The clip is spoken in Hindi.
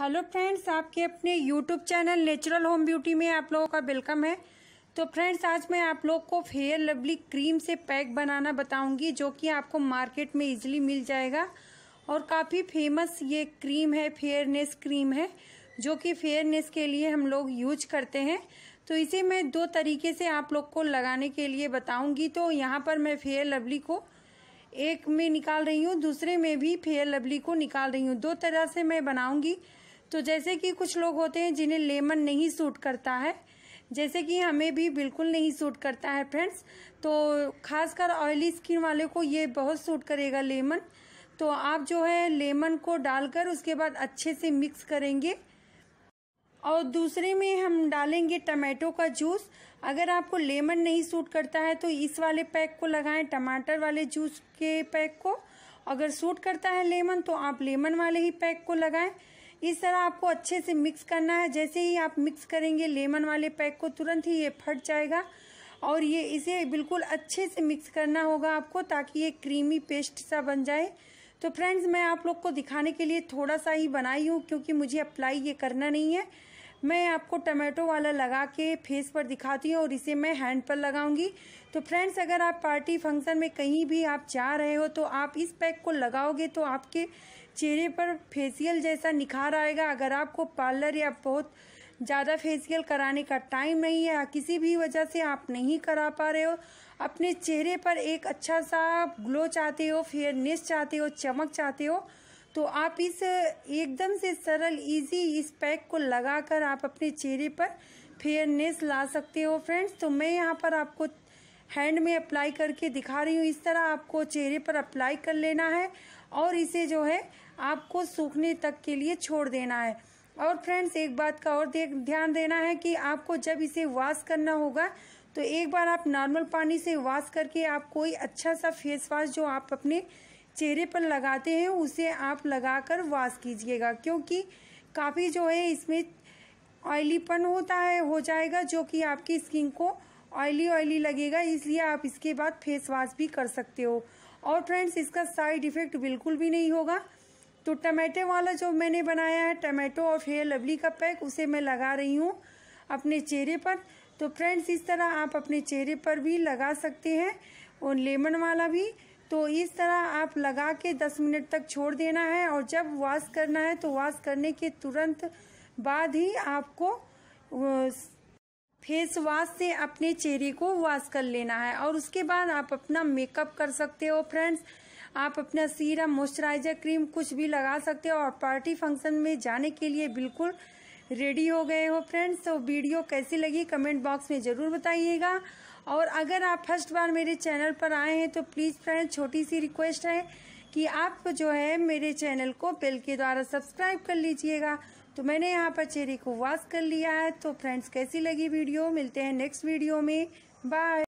हेलो फ्रेंड्स आपके अपने YouTube channel natural home beauty में आप लोगों का वेलकम है तो फ्रेंड्स आज मैं आप लोग को फेयर लवली क्रीम से पैक बनाना बताऊंगी जो कि आपको मार्केट में इजीली मिल जाएगा और काफ़ी फेमस ये क्रीम है फेयरनेस क्रीम है जो कि फेयरनेस के लिए हम लोग यूज करते हैं तो इसे मैं दो तरीके से आप लोग को लगाने के लिए बताऊँगी तो यहाँ पर मैं फेयर लवली को एक में निकाल रही हूँ दूसरे में भी फेयर लवली को निकाल रही हूँ दो तरह से मैं बनाऊंगी तो जैसे कि कुछ लोग होते हैं जिन्हें लेमन नहीं सूट करता है जैसे कि हमें भी बिल्कुल नहीं सूट करता है फ्रेंड्स तो खासकर ऑयली स्किन वाले को ये बहुत सूट करेगा लेमन तो आप जो है लेमन को डालकर उसके बाद अच्छे से मिक्स करेंगे और दूसरे में हम डालेंगे टमाटो का जूस अगर आपको लेमन नहीं सूट करता है तो इस वाले पैक को लगाएं टमाटर वाले जूस के पैक को अगर सूट करता है लेमन तो आप लेमन वाले ही पैक को लगाएं इस तरह आपको अच्छे से मिक्स करना है जैसे ही आप मिक्स करेंगे लेमन वाले पैक को तुरंत ही ये फट जाएगा और ये इसे बिल्कुल अच्छे से मिक्स करना होगा आपको ताकि ये क्रीमी पेस्ट सा बन जाए तो फ्रेंड्स मैं आप लोग को दिखाने के लिए थोड़ा सा ही बनाई हूँ क्योंकि मुझे अप्लाई ये करना नहीं है मैं आपको टमाटो वाला लगा के फेस पर दिखाती हूँ और इसे मैं हैंड पर लगाऊंगी तो फ्रेंड्स अगर आप पार्टी फंक्शन में कहीं भी आप जा रहे हो तो आप इस पैक को लगाओगे तो आपके चेहरे पर फेसियल जैसा निखार आएगा अगर आपको पार्लर या बहुत ज़्यादा फेसियल कराने का टाइम नहीं है किसी भी वजह से आप नहीं करा पा रहे हो अपने चेहरे पर एक अच्छा सा ग्लो चाहते हो फेयरनेस चाहते हो चमक चाहते हो तो आप इस एकदम से सरल इजी इस पैक को लगाकर आप अपने चेहरे पर फेयरनेस ला सकते हो फ्रेंड्स तो मैं यहाँ पर आपको हैंड में अप्लाई करके दिखा रही हूँ इस तरह आपको चेहरे पर अप्लाई कर लेना है और इसे जो है आपको सूखने तक के लिए छोड़ देना है और फ्रेंड्स एक बात का और ध्यान देना है कि आपको जब इसे वॉश करना होगा तो एक बार आप नॉर्मल पानी से वॉश करके आप कोई अच्छा सा फेस वॉश जो आप अपने चेहरे पर लगाते हैं उसे आप लगाकर वॉश कीजिएगा क्योंकि काफ़ी जो है इसमें ऑयलीपन होता है हो जाएगा जो कि आपकी स्किन को ऑयली ऑयली लगेगा इसलिए आप इसके बाद फेस वॉश भी कर सकते हो और फ्रेंड्स इसका साइड इफ़ेक्ट बिल्कुल भी नहीं होगा तो टमाटे वाला जो मैंने बनाया है टमाटो और हेयर लवली का पैक उसे मैं लगा रही हूँ अपने चेहरे पर तो फ्रेंड्स इस तरह आप अपने चेहरे पर भी लगा सकते हैं और लेमन वाला भी तो इस तरह आप लगा के 10 मिनट तक छोड़ देना है और जब वॉश करना है तो वॉश करने के तुरंत बाद ही आपको फेस वॉश से अपने चेहरे को वॉश कर लेना है और उसके बाद आप अपना मेकअप कर सकते हो फ्रेंड्स आप अपना सीरम मॉइस्चराइजर क्रीम कुछ भी लगा सकते हो और पार्टी फंक्शन में जाने के लिए बिल्कुल रेडी हो गए हो फ्रेंड्स तो वीडियो कैसी लगी कमेंट बॉक्स में ज़रूर बताइएगा और अगर आप फर्स्ट बार मेरे चैनल पर आए हैं तो प्लीज़ फ्रेंड छोटी सी रिक्वेस्ट है कि आप जो है मेरे चैनल को बेल के द्वारा सब्सक्राइब कर लीजिएगा तो मैंने यहाँ पर चेरी को वॉश कर लिया है तो फ्रेंड्स कैसी लगी वीडियो मिलते हैं नेक्स्ट वीडियो में बाय